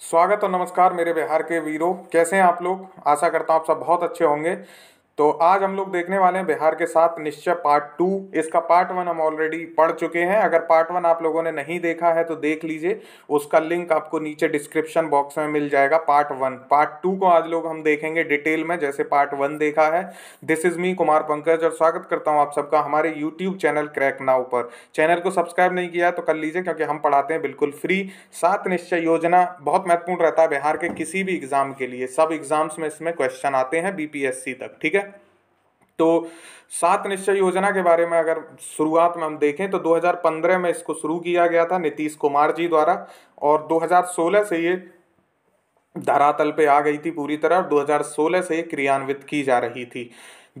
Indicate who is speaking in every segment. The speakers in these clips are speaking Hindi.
Speaker 1: स्वागत और नमस्कार मेरे बिहार के वीरों कैसे हैं आप लोग आशा करता हूँ आप सब बहुत अच्छे होंगे तो आज हम लोग देखने वाले हैं बिहार के साथ निश्चय पार्ट टू इसका पार्ट वन हम ऑलरेडी पढ़ चुके हैं अगर पार्ट वन आप लोगों ने नहीं देखा है तो देख लीजिए उसका लिंक आपको नीचे डिस्क्रिप्शन बॉक्स में मिल जाएगा पार्ट वन पार्ट टू को आज लोग हम देखेंगे डिटेल में जैसे पार्ट वन देखा है this is me Kumar Pankaj और स्वागत करता हूँ आप सबका हमारे यूट्यूब चैनल क्रैक नाउ पर चैनल को सब्सक्राइब नहीं किया तो कर लीजिए क्योंकि हम पढ़ाते हैं बिल्कुल फ्री सात निश्चय योजना बहुत महत्वपूर्ण रहता है बिहार के किसी भी एग्जाम के लिए सब एग्जाम्स में इसमें क्वेश्चन आते हैं बीपीएससी तक ठीक है तो सात निश्चय योजना के बारे में अगर शुरुआत में हम देखें तो 2015 में इसको शुरू किया गया था नीतीश कुमार जी द्वारा और 2016 से ये धरातल पे आ गई थी पूरी तरह 2016 से क्रियान्वित की जा रही थी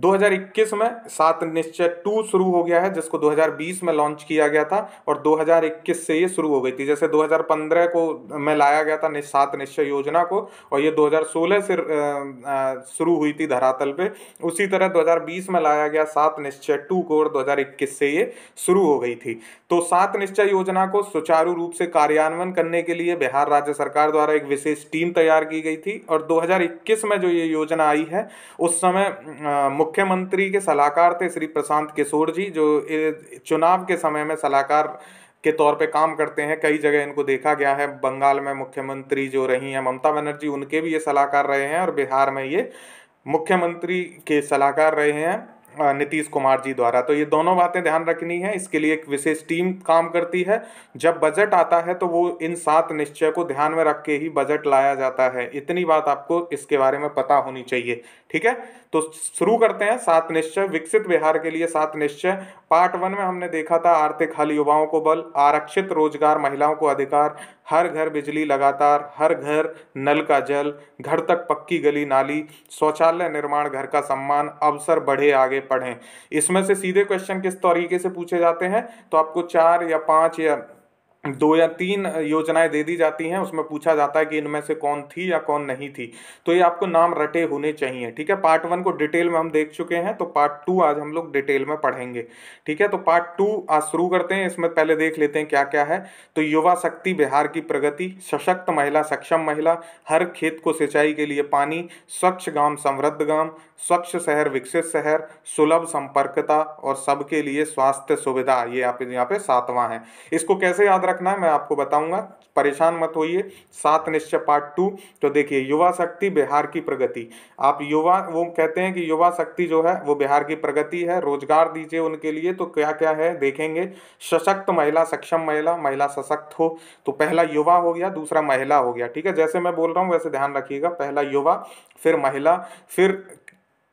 Speaker 1: 2021 में सात निश्चय टू शुरू हो गया है जिसको 2020 में लॉन्च किया गया था और 2021 से ये शुरू हो गई थी जैसे 2015 को में लाया गया था सात निश्चय योजना को और ये 2016 से शुरू हुई थी धरातल पे उसी तरह 2020 में लाया गया सात निश्चय टू को और 2021 से ये शुरू हो गई थी तो सात निश्चय योजना को सुचारू रूप से कार्यान्वयन करने के लिए बिहार राज्य सरकार द्वारा एक विशेष टीम तैयार की गई थी और दो में जो ये योजना आई है उस समय मुख्यमंत्री के सलाहकार थे श्री प्रशांत किशोर जी जो चुनाव के समय में सलाहकार के तौर पे काम करते हैं कई जगह इनको देखा गया है बंगाल में मुख्यमंत्री जो रही हैं ममता बनर्जी उनके भी ये सलाहकार रहे हैं और बिहार में ये मुख्यमंत्री के सलाहकार रहे हैं नीतीश कुमार जी द्वारा तो ये दोनों बातें ध्यान रखनी है इसके लिए एक विशेष टीम काम करती है जब बजट आता है तो वो इन सात निश्चय को ध्यान में रख के ही बजट लाया जाता है इतनी बात आपको इसके बारे में पता होनी चाहिए ठीक है तो शुरू करते हैं सात निश्चय विकसित बिहार के लिए सात निश्चय पार्ट वन में हमने देखा था आर्थिक हल युवाओं को बल आरक्षित रोजगार महिलाओं को अधिकार हर घर बिजली लगातार हर घर नल का जल घर तक पक्की गली नाली शौचालय निर्माण घर का सम्मान अवसर बढ़े आगे पढ़ें इसमें से सीधे क्वेश्चन किस तरीके से पूछे जाते हैं तो आपको चार या पाँच या दो या तीन योजनाएं दे दी जाती हैं उसमें पूछा जाता है कि इनमें से कौन थी या कौन नहीं थी तो ये आपको नाम रटे होने चाहिए ठीक है पार्ट वन को डिटेल में हम देख चुके हैं तो पार्ट टू आज हम लोग डिटेल में पढ़ेंगे ठीक है तो पार्ट टू आज शुरू करते हैं इसमें पहले देख लेते हैं क्या क्या है तो युवा शक्ति बिहार की प्रगति सशक्त महिला सक्षम महिला हर खेत को सिंचाई के लिए पानी स्वच्छ गांव समृद्ध गांव स्वच्छ शहर विकसित शहर सुलभ संपर्कता और सबके लिए स्वास्थ्य सुविधा ये आप यहाँ पे सातवां है इसको कैसे याद रख रखना है मैं आपको बताऊंगा परेशान मत होइए सात निश्चय पार्ट टू तो देखिए युवा शक्ति बिहार की प्रगति आप युवा वो कहते हैं कि युवा शक्ति जो है वो बिहार की प्रगति है रोजगार दीजिए उनके लिए तो क्या क्या है देखेंगे सशक्त महिला सक्षम महिला महिला सशक्त हो तो पहला युवा हो गया दूसरा महिला हो गया ठीक है जैसे मैं बोल रहा हूँ वैसे ध्यान रखिएगा पहला युवा फिर महिला फिर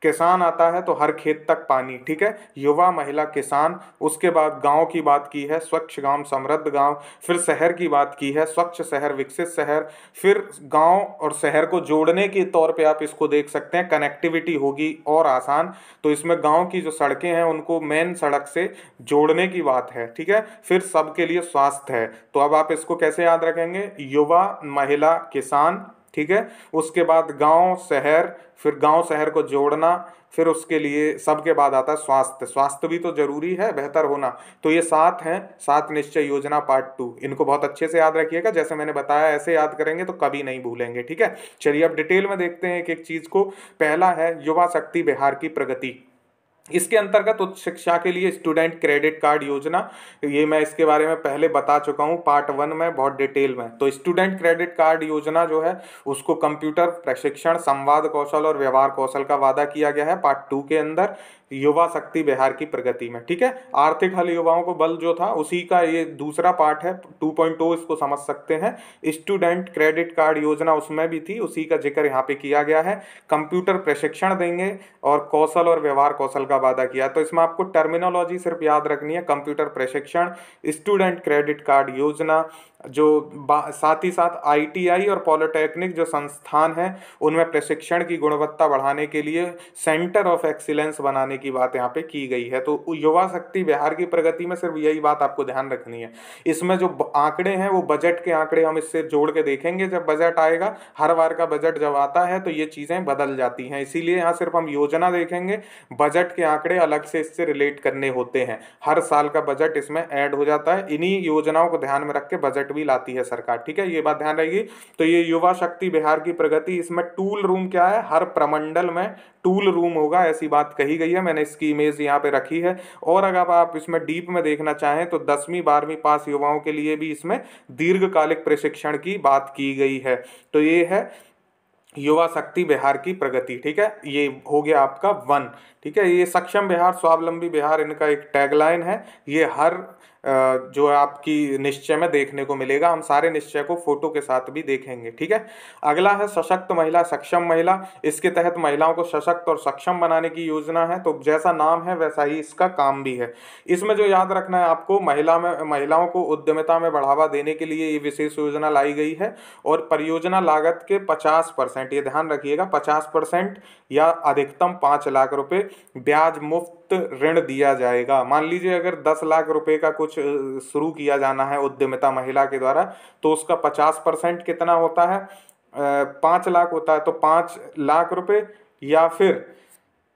Speaker 1: किसान आता है तो हर खेत तक पानी ठीक है युवा महिला किसान उसके बाद गांव की बात की है स्वच्छ गांव समृद्ध गांव फिर शहर की बात की है स्वच्छ शहर विकसित शहर फिर गांव और शहर को जोड़ने के तौर पे आप इसको देख सकते हैं कनेक्टिविटी होगी और आसान तो इसमें गाँव की जो सड़कें हैं उनको मेन सड़क से जोड़ने की बात है ठीक है फिर सबके लिए स्वास्थ्य है तो अब आप इसको कैसे याद रखेंगे युवा महिला किसान ठीक है उसके बाद गांव शहर फिर गांव शहर को जोड़ना फिर उसके लिए सबके बाद आता है स्वास्थ्य स्वास्थ्य भी तो जरूरी है बेहतर होना तो ये सात हैं सात निश्चय योजना पार्ट टू इनको बहुत अच्छे से याद रखिएगा जैसे मैंने बताया ऐसे याद करेंगे तो कभी नहीं भूलेंगे ठीक है चलिए अब डिटेल में देखते हैं एक एक चीज़ को पहला है युवा शक्ति बिहार की प्रगति इसके अंतर्गत उच्च शिक्षा के लिए स्टूडेंट क्रेडिट कार्ड योजना ये मैं इसके बारे में पहले बता चुका हूँ पार्ट वन में बहुत डिटेल में तो स्टूडेंट क्रेडिट कार्ड योजना जो है उसको कंप्यूटर प्रशिक्षण संवाद कौशल और व्यवहार कौशल का वादा किया गया है पार्ट टू के अंदर युवा शक्ति बिहार की प्रगति में ठीक है आर्थिक हल युवाओं को बल जो था उसी का ये दूसरा पार्ट है 2.0 इसको समझ सकते हैं स्टूडेंट क्रेडिट कार्ड योजना उसमें भी थी उसी का जिक्र यहाँ पे किया गया है कंप्यूटर प्रशिक्षण देंगे और कौशल और व्यवहार कौशल का वादा किया तो इसमें आपको टर्मिनोलॉजी सिर्फ याद रखनी है कंप्यूटर प्रशिक्षण स्टूडेंट क्रेडिट कार्ड योजना जो साथ ही साथ आईटीआई और पॉलिटेक्निक जो संस्थान हैं उनमें प्रशिक्षण की गुणवत्ता बढ़ाने के लिए सेंटर ऑफ एक्सीलेंस बनाने की बात यहाँ पे की गई है तो युवा शक्ति बिहार की प्रगति में सिर्फ यही बात आपको ध्यान रखनी है इसमें जो आंकड़े हैं वो बजट के आंकड़े हम इससे जोड़ के देखेंगे जब बजट आएगा हर बार का बजट जब आता है तो ये चीज़ें बदल जाती हैं इसीलिए यहाँ सिर्फ हम योजना देखेंगे बजट के आंकड़े अलग से इससे रिलेट करने होते हैं हर साल का बजट इसमें ऐड हो जाता है इन्हीं योजनाओं को ध्यान में रख के बजट भी लाती है सरकार ठीक है ये बात ध्यान रहेगी तो ये युवा शक्ति बिहार की प्रगति इसमें टूल रूम क्या है हर प्रमंडल में टूल रूम होगा ऐसी बात कही गई है मैंने इसकी इमेज यहाँ पे रखी है और अगर आप इसमें डीप में देखना चाहें तो दसवीं बारहवीं पास युवाओं के लिए भी इसमें दीर्घकालिक प्रशिक्षण की बात की गई है तो ये है युवा शक्ति बिहार की प्रगति ठीक है ये हो गया आपका वन ठीक है ये सक्षम बिहार स्वावलंबी बिहार इनका एक टैगलाइन है ये हर जो है आपकी निश्चय में देखने को मिलेगा हम सारे निश्चय को फोटो के साथ भी देखेंगे ठीक है अगला है सशक्त महिला सक्षम महिला इसके तहत महिलाओं को सशक्त और सक्षम बनाने की योजना है तो जैसा नाम है वैसा ही इसका काम भी है इसमें जो याद रखना है आपको महिला में महिलाओं को उद्यमिता में बढ़ावा देने के लिए ये विशेष योजना लाई गई है और परियोजना लागत के पचास परसेंट ये ध्यान रखिएगा पचास परसेंट या अधिकतम पाँच लाख रुपये ब्याज मुफ्त मुक्त ऋण दिया जाएगा मान लीजिए अगर दस लाख रुपए का कुछ शुरू किया जाना है उद्यमिता महिला के द्वारा तो उसका पचास परसेंट कितना होता है पाँच लाख होता है तो पाँच लाख रुपए या फिर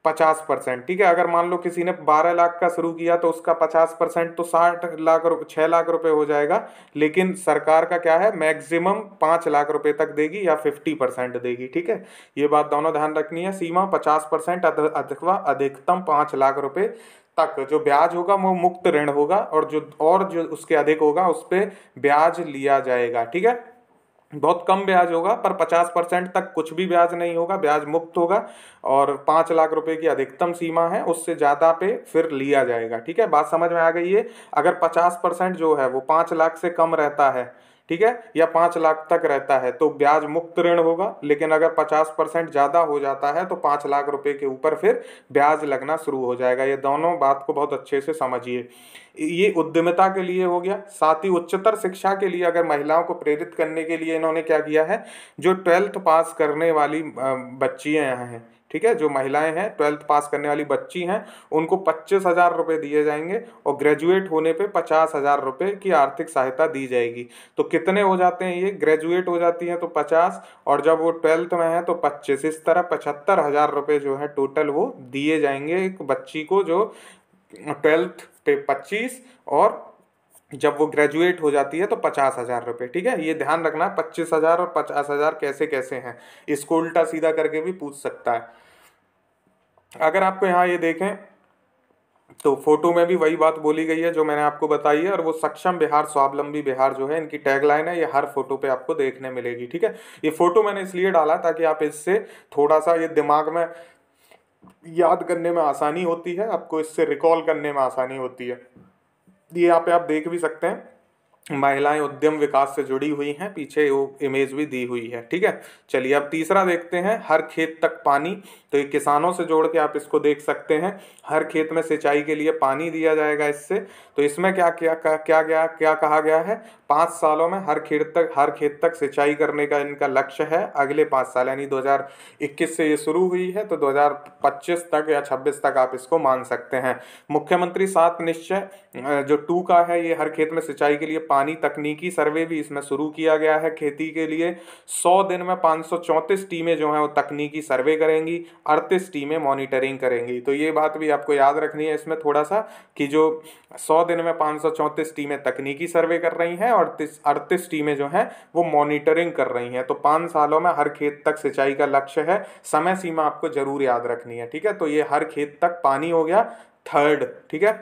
Speaker 1: पचास परसेंट ठीक है अगर मान लो किसी ने बारह लाख का शुरू किया तो उसका पचास परसेंट तो साठ लाख रुपये छः लाख रुपए हो जाएगा लेकिन सरकार का क्या है मैक्सिमम पाँच लाख रुपए तक देगी या फिफ्टी परसेंट देगी ठीक है ये बात दोनों ध्यान रखनी है सीमा पचास परसेंट अथवा अधिकतम पाँच लाख रुपए तक जो ब्याज होगा वो मुक्त ऋण होगा और जो और जो उसके अधिक होगा उस पर ब्याज लिया जाएगा ठीक है बहुत कम ब्याज होगा पर 50 परसेंट तक कुछ भी ब्याज नहीं होगा ब्याज मुक्त होगा और पाँच लाख रुपए की अधिकतम सीमा है उससे ज़्यादा पे फिर लिया जाएगा ठीक है बात समझ में आ गई है अगर 50 परसेंट जो है वो पाँच लाख से कम रहता है ठीक है या पांच लाख तक रहता है तो ब्याज मुक्त ऋण होगा लेकिन अगर पचास परसेंट ज़्यादा हो जाता है तो पांच लाख रुपए के ऊपर फिर ब्याज लगना शुरू हो जाएगा ये दोनों बात को बहुत अच्छे से समझिए ये उद्यमिता के लिए हो गया साथ ही उच्चतर शिक्षा के लिए अगर महिलाओं को प्रेरित करने के लिए इन्होंने क्या किया है जो ट्वेल्थ पास करने वाली बच्चियाँ हैं ठीक है जो महिलाएं हैं ट्वेल्थ पास करने वाली बच्ची हैं उनको पच्चीस हज़ार रुपये दिए जाएंगे और ग्रेजुएट होने पे पचास हज़ार रुपये की आर्थिक सहायता दी जाएगी तो कितने हो जाते हैं ये ग्रेजुएट हो जाती हैं तो पचास और जब वो ट्वेल्थ में है तो पच्चीस इस तरह पचहत्तर हज़ार रुपये जो है टोटल वो दिए जाएंगे एक बच्ची को जो ट्वेल्थ पे पच्चीस और जब वो ग्रेजुएट हो जाती है तो पचास हज़ार रुपये ठीक है ये ध्यान रखना पच्चीस हज़ार और पचास हज़ार कैसे कैसे हैं इसको उल्टा सीधा करके भी पूछ सकता है अगर आपको यहाँ ये देखें तो फोटो में भी वही बात बोली गई है जो मैंने आपको बताई है और वो सक्षम बिहार स्वावलंबी बिहार जो है इनकी टैगलाइन है ये हर फोटो पे आपको देखने मिलेगी ठीक है ये फोटो मैंने इसलिए डाला ताकि आप इससे थोड़ा सा ये दिमाग में याद करने में आसानी होती है आपको इससे रिकॉल करने में आसानी होती है ये यहाँ पे आप देख भी सकते हैं महिलाएं उद्यम विकास से जुड़ी हुई हैं पीछे वो इमेज भी दी हुई है ठीक है चलिए अब तीसरा देखते हैं हर खेत तक पानी तो ये किसानों से जोड़ के आप इसको देख सकते हैं हर खेत में सिंचाई के लिए पानी दिया जाएगा इससे तो इसमें क्या क्या क्या गया क्या, क्या, क्या कहा गया है पाँच सालों में हर खेत तक हर खेत तक सिंचाई करने का इनका लक्ष्य है अगले पाँच साल यानी 2021 से ये शुरू हुई है तो 2025 तक या 26 तक आप इसको मान सकते हैं मुख्यमंत्री सात निश्चय जो टू का है ये हर खेत में सिंचाई के लिए पानी तकनीकी सर्वे भी इसमें शुरू किया गया है खेती के लिए सौ दिन में पाँच टीमें जो हैं वो तकनीकी सर्वे करेंगी अड़तीस टीमें मॉनिटरिंग करेंगी तो ये बात भी आपको याद रखनी है इसमें थोड़ा सा कि जो सौ दिन में पाँच टीमें तकनीकी सर्वे कर रही हैं अड़तीस अड़तीस टीमें जो हैं वो मॉनिटरिंग कर रही हैं तो पाँच सालों में हर खेत तक सिंचाई का लक्ष्य है समय सीमा आपको ज़रूर याद रखनी है ठीक है तो ये हर खेत तक पानी हो गया थर्ड ठीक है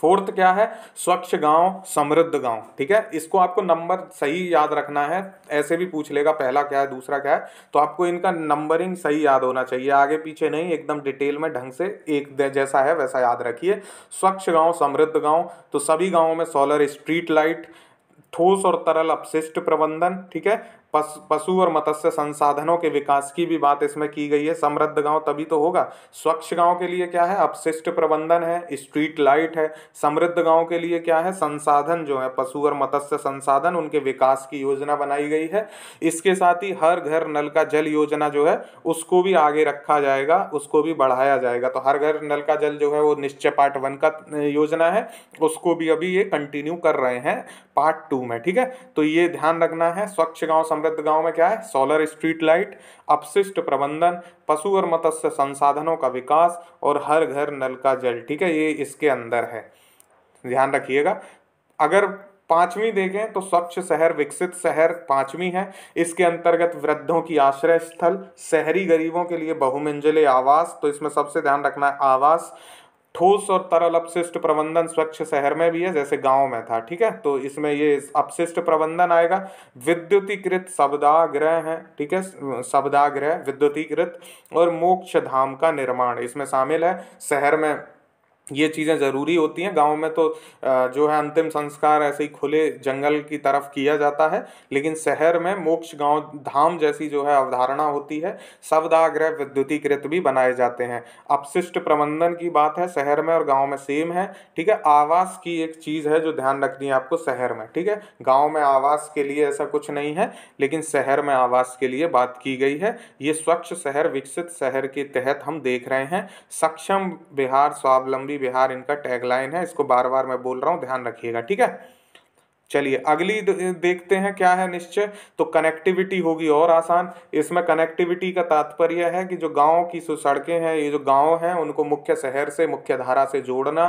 Speaker 1: फोर्थ क्या है स्वच्छ गांव समृद्ध गांव ठीक है इसको आपको नंबर सही याद रखना है ऐसे भी पूछ लेगा पहला क्या है दूसरा क्या है तो आपको इनका नंबरिंग सही याद होना चाहिए आगे पीछे नहीं एकदम डिटेल में ढंग से एक जैसा है वैसा याद रखिए स्वच्छ गांव समृद्ध गांव तो सभी गांवों में सोलर स्ट्रीट लाइट ठोस और तरल अपशिष्ट प्रबंधन ठीक है पशु और मत्स्य संसाधनों के विकास की भी बात इसमें की गई है समृद्ध गांव तभी तो होगा स्वच्छ गांव के लिए क्या है अपशिष्ट प्रबंधन है स्ट्रीट लाइट है समृद्ध गांव के लिए क्या है संसाधन जो है पशु और मत्स्य संसाधन उनके विकास की योजना बनाई गई है इसके साथ ही हर घर नल का जल योजना जो है उसको भी आगे रखा जाएगा उसको भी बढ़ाया जाएगा तो हर घर नल का जल जो है वो निश्चय पार्ट वन का योजना है उसको भी अभी ये कंटिन्यू कर रहे हैं पार्ट टू में ठीक है तो ये ध्यान रखना है स्वच्छ गाँव समृद्ध गांव में क्या है सोलर स्ट्रीट लाइट अपशिष्ट प्रबंधन पशु और मत्स्य संसाधनों का विकास और हर घर नल का जल ठीक है ये इसके अंदर है ध्यान रखिएगा अगर पांचवी देखें तो स्वच्छ शहर विकसित शहर पांचवी है इसके अंतर्गत वृद्धों की आश्रय स्थल शहरी गरीबों के लिए बहुमंजिले आवास तो इसमें सबसे ध्यान रखना है आवास ठोस और तरल अपशिष्ट प्रबंधन स्वच्छ शहर में भी है जैसे गांव में था ठीक है तो इसमें ये अपशिष्ट प्रबंधन आएगा विद्युतीकृत शब्दाग्रह है ठीक है शब्दाग्रह विद्युतीकृत और मोक्ष धाम का निर्माण इसमें शामिल है शहर में ये चीज़ें ज़रूरी होती हैं गांव में तो जो है अंतिम संस्कार ऐसे ही खुले जंगल की तरफ किया जाता है लेकिन शहर में मोक्ष गांव धाम जैसी जो है अवधारणा होती है शब्दाग्रह विद्युतीकृत भी बनाए जाते हैं अपशिष्ट प्रबंधन की बात है शहर में और गाँव में सेम है ठीक है आवास की एक चीज़ है जो ध्यान रखनी है आपको शहर में ठीक है गाँव में आवास के लिए ऐसा कुछ नहीं है लेकिन शहर में आवास के लिए बात की गई है ये स्वच्छ शहर विकसित शहर के तहत हम देख रहे हैं सक्षम बिहार स्वावलंबी बिहार इनका टैगलाइन है इसको बार बार मैं बोल रहा हूँ ध्यान रखिएगा ठीक है चलिए अगली देखते हैं क्या है निश्चय तो कनेक्टिविटी होगी और आसान इसमें कनेक्टिविटी का तात्पर्य है कि जो गाँव की जो सड़कें हैं ये जो गांव हैं उनको मुख्य शहर से मुख्य धारा से जोड़ना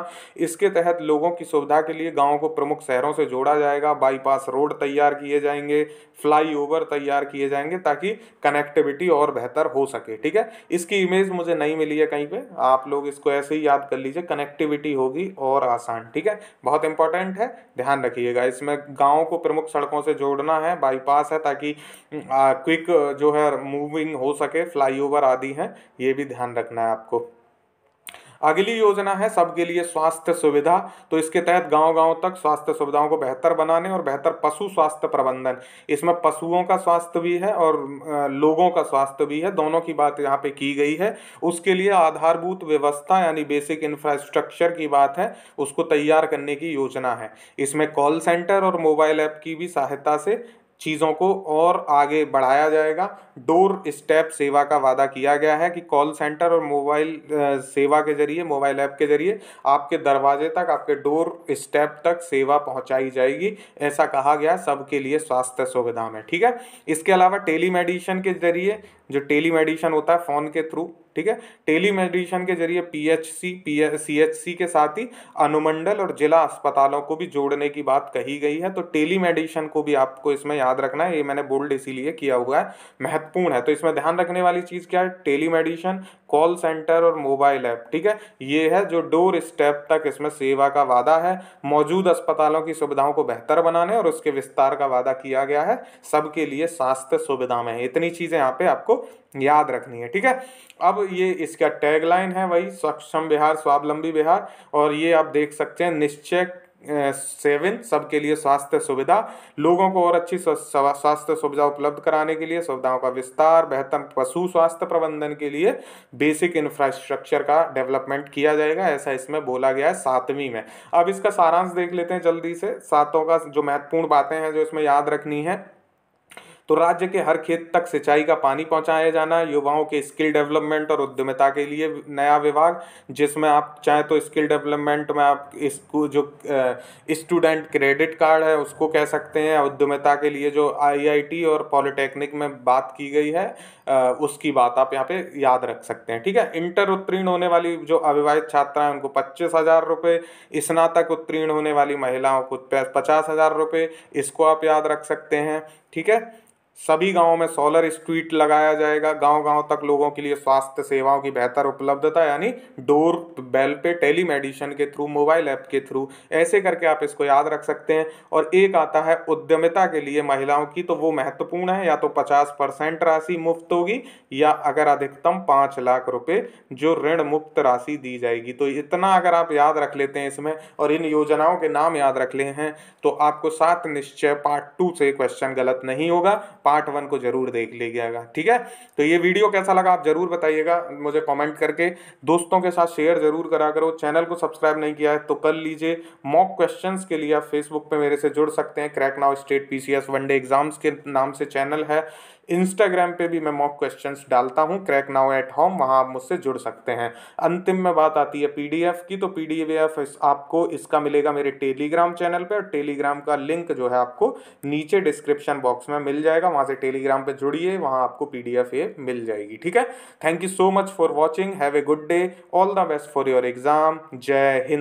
Speaker 1: इसके तहत लोगों की सुविधा के लिए गांव को प्रमुख शहरों से जोड़ा जाएगा बाईपास रोड तैयार किए जाएंगे फ्लाई तैयार किए जाएंगे ताकि कनेक्टिविटी और बेहतर हो सके ठीक है इसकी इमेज मुझे नहीं मिली है कहीं पे आप लोग इसको ऐसे ही याद कर लीजिए कनेक्टिविटी होगी और आसान ठीक है बहुत इंपॉर्टेंट है ध्यान रखिएगा इसमें गाँव को प्रमुख सड़कों से जोड़ना है बाईपास है ताकि क्विक जो है मूविंग हो सके फ्लाईओवर आदि हैं ये भी ध्यान रखना है आपको अगली योजना है सबके लिए स्वास्थ्य सुविधा तो इसके तहत गांव-गांव तक स्वास्थ्य सुविधाओं को बेहतर बनाने और बेहतर पशु स्वास्थ्य प्रबंधन इसमें पशुओं का स्वास्थ्य भी है और लोगों का स्वास्थ्य भी है दोनों की बात यहाँ पे की गई है उसके लिए आधारभूत व्यवस्था यानी बेसिक इंफ्रास्ट्रक्चर की बात है उसको तैयार करने की योजना है इसमें कॉल सेंटर और मोबाइल ऐप की भी सहायता से चीज़ों को और आगे बढ़ाया जाएगा डोर स्टेप सेवा का वादा किया गया है कि कॉल सेंटर और मोबाइल सेवा के जरिए मोबाइल ऐप के जरिए आपके दरवाजे तक आपके डोर स्टेप तक सेवा पहुंचाई जाएगी ऐसा कहा गया सबके लिए स्वास्थ्य सुविधा में ठीक है इसके अलावा टेली मेडिसिन के जरिए जो टेली मेडिसिन होता है फ़ोन के थ्रू ठीक है टेली के जरिए पीएचसी पीसीएचसी के साथ ही अनुमंडल और जिला अस्पतालों को भी जोड़ने की बात कही गई है तो टेली को भी आपको इसमें याद रखना है ये मैंने बोल्ड इसीलिए किया हुआ है महत्वपूर्ण है तो इसमें ध्यान रखने वाली चीज़ क्या है टेलीमेडिसन कॉल सेंटर और मोबाइल ऐप ठीक है ये है जो डोर स्टेप तक इसमें सेवा का वादा है मौजूद अस्पतालों की सुविधाओं को बेहतर बनाने और उसके विस्तार का वादा किया गया है सबके लिए स्वास्थ्य सुविधा में इतनी चीज़ें यहाँ पे आपको याद रखनी है ठीक है अब ये इसका टैगलाइन है वही सक्षम बिहार स्वावलंबी बिहार और ये आप देख सकते हैं निश्चय सेवन सबके लिए स्वास्थ्य सुविधा लोगों को और अच्छी स्वास्थ्य सुविधा उपलब्ध कराने के लिए सुविधाओं का विस्तार बेहतर पशु स्वास्थ्य प्रबंधन के लिए बेसिक इंफ्रास्ट्रक्चर का डेवलपमेंट किया जाएगा ऐसा इसमें बोला गया है सातवीं में अब इसका सारांश देख लेते हैं जल्दी से सातों का जो महत्वपूर्ण बातें हैं जो इसमें याद रखनी है तो राज्य के हर खेत तक सिंचाई का पानी पहुँचाया जाना युवाओं के स्किल डेवलपमेंट और उद्यमिता के लिए नया विभाग जिसमें आप चाहें तो स्किल डेवलपमेंट में आप इसको जो स्टूडेंट क्रेडिट कार्ड है उसको कह सकते हैं उद्यमिता के लिए जो आईआईटी और पॉलिटेक्निक में बात की गई है उसकी बात आप यहाँ पे याद रख सकते हैं ठीक है इंटर उत्तीर्ण होने वाली जो अविवाहित छात्रा है उनको पच्चीस हज़ार रुपये स्नातक उत्तीर्ण होने वाली महिलाओं को पचास हज़ार रुपये इसको आप याद रख सकते हैं ठीक है सभी गांवों में सोलर स्ट्रीट लगाया जाएगा गांव-गांव तक लोगों के लिए स्वास्थ्य सेवाओं की बेहतर उपलब्धता यानी डोर बेल पे टेली मेडिसिन के थ्रू मोबाइल ऐप के थ्रू ऐसे करके आप इसको याद रख सकते हैं और एक आता है उद्यमिता के लिए महिलाओं की तो वो महत्वपूर्ण है या तो पचास परसेंट राशि मुफ्त होगी या अगर अधिकतम पाँच लाख रुपये जो ऋण मुक्त राशि दी जाएगी तो इतना अगर आप याद रख लेते हैं इसमें और इन योजनाओं के नाम याद रख ले हैं तो आपको सात निश्चय पार्ट टू से क्वेश्चन गलत नहीं होगा पार्ट वन को जरूर देख लीजिएगा ठीक है तो ये वीडियो कैसा लगा आप जरूर बताइएगा मुझे कमेंट करके दोस्तों के साथ शेयर जरूर करा करो चैनल को सब्सक्राइब नहीं किया है तो कर लीजिए मॉक क्वेश्चंस के लिए आप फेसबुक पे मेरे से जुड़ सकते हैं Crack Now state PCS one day exams के नाम से चैनल है इंस्टाग्राम पे भी मैं मॉक क्वेश्चंस डालता हूँ क्रैक नाउ एट होम वहाँ आप मुझसे जुड़ सकते हैं अंतिम में बात आती है पी की तो पी इस आपको इसका मिलेगा मेरे टेलीग्राम चैनल पर और टेलीग्राम का लिंक जो है आपको नीचे डिस्क्रिप्शन बॉक्स में मिल जाएगा वहाँ से टेलीग्राम पर जुड़िए वहाँ आपको पी ये मिल जाएगी ठीक है thank you so much for watching have a good day all the best for your exam जय हिंद